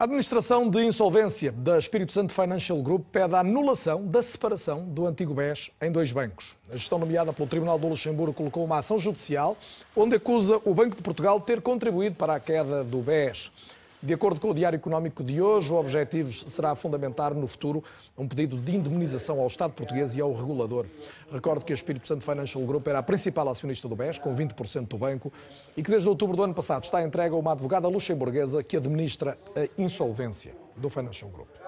A administração de insolvência da Espírito Santo Financial Group pede a anulação da separação do antigo BES em dois bancos. A gestão nomeada pelo Tribunal do Luxemburgo colocou uma ação judicial onde acusa o Banco de Portugal de ter contribuído para a queda do BES. De acordo com o Diário Económico de hoje, o objetivo será fundamentar no futuro um pedido de indemnização ao Estado português e ao regulador. Recordo que a Espírito Santo Financial Group era a principal acionista do BES, com 20% do banco, e que desde outubro do ano passado está entregue a uma advogada luxemburguesa que administra a insolvência do Financial Group.